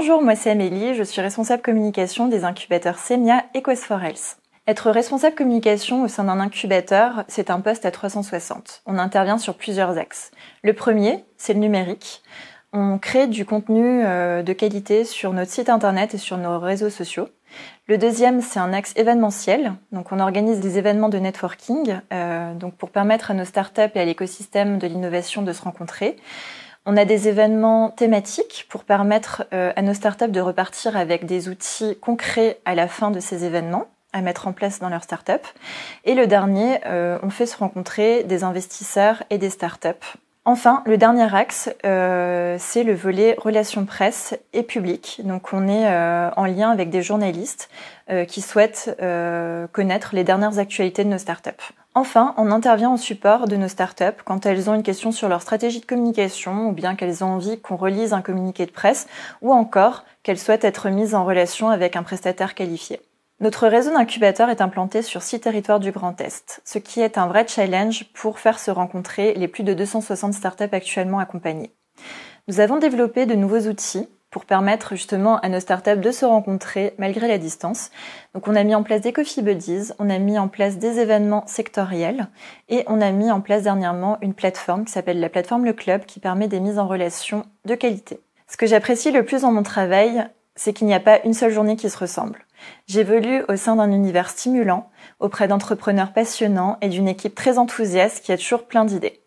Bonjour, moi c'est Amélie, je suis responsable communication des incubateurs Semia et Quest 4 Health. Être responsable communication au sein d'un incubateur, c'est un poste à 360. On intervient sur plusieurs axes. Le premier, c'est le numérique. On crée du contenu euh, de qualité sur notre site internet et sur nos réseaux sociaux. Le deuxième, c'est un axe événementiel. Donc, on organise des événements de networking, euh, donc pour permettre à nos startups et à l'écosystème de l'innovation de se rencontrer. On a des événements thématiques pour permettre euh, à nos startups de repartir avec des outils concrets à la fin de ces événements à mettre en place dans leur startup. Et le dernier, euh, on fait se rencontrer des investisseurs et des startups. Enfin, le dernier axe, euh, c'est le volet relations presse et public. Donc on est en lien avec des journalistes qui souhaitent connaître les dernières actualités de nos startups. Enfin, on intervient en support de nos startups quand elles ont une question sur leur stratégie de communication ou bien qu'elles ont envie qu'on relise un communiqué de presse ou encore qu'elles souhaitent être mises en relation avec un prestataire qualifié. Notre réseau d'incubateurs est implanté sur six territoires du Grand Est, ce qui est un vrai challenge pour faire se rencontrer les plus de 260 startups actuellement accompagnées. Nous avons développé de nouveaux outils pour permettre justement à nos startups de se rencontrer malgré la distance. Donc on a mis en place des coffee buddies, on a mis en place des événements sectoriels et on a mis en place dernièrement une plateforme qui s'appelle la plateforme Le Club qui permet des mises en relation de qualité. Ce que j'apprécie le plus dans mon travail, c'est qu'il n'y a pas une seule journée qui se ressemble. J'évolue au sein d'un univers stimulant, auprès d'entrepreneurs passionnants et d'une équipe très enthousiaste qui a toujours plein d'idées.